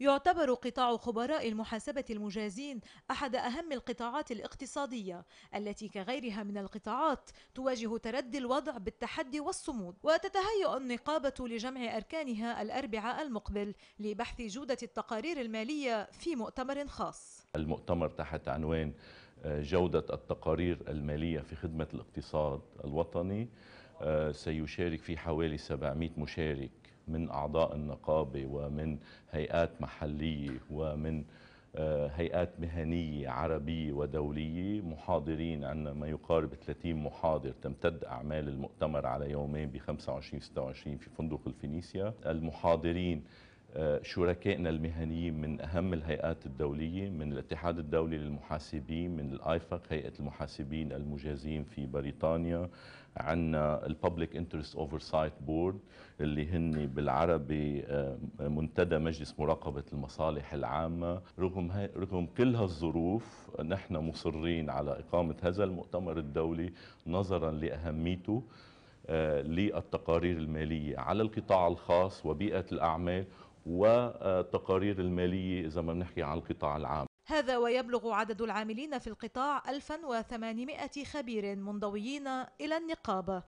يعتبر قطاع خبراء المحاسبة المجازين أحد أهم القطاعات الاقتصادية التي كغيرها من القطاعات تواجه تردي الوضع بالتحدي والصمود وتتهيأ النقابة لجمع أركانها الأربعاء المقبل لبحث جودة التقارير المالية في مؤتمر خاص المؤتمر تحت عنوان آه، جودة التقارير المالية في خدمة الاقتصاد الوطني آه، سيشارك فيه حوالي 700 مشارك من أعضاء النقابة ومن هيئات محلية ومن آه، هيئات مهنية عربية ودولية محاضرين عندنا ما يقارب 30 محاضر تمتد أعمال المؤتمر على يومين ب 25 26 في فندق الفينيسيا المحاضرين آه، شركائنا المهنيين من أهم الهيئات الدولية من الاتحاد الدولي للمحاسبين من الآيفاق هيئة المحاسبين المجازين في بريطانيا عندنا الببليك انترست اوفرسايت بورد اللي هن بالعربي آه، منتدى مجلس مراقبه المصالح العامه رغم رغم كل هالظروف نحن مصرين على اقامه هذا المؤتمر الدولي نظرا لاهميته آه، للتقارير الماليه على القطاع الخاص وبيئه الاعمال والتقارير المالية إذا ما بنحكي عن القطاع العام هذا ويبلغ عدد العاملين في القطاع 1800 خبير منضويين إلى النقابة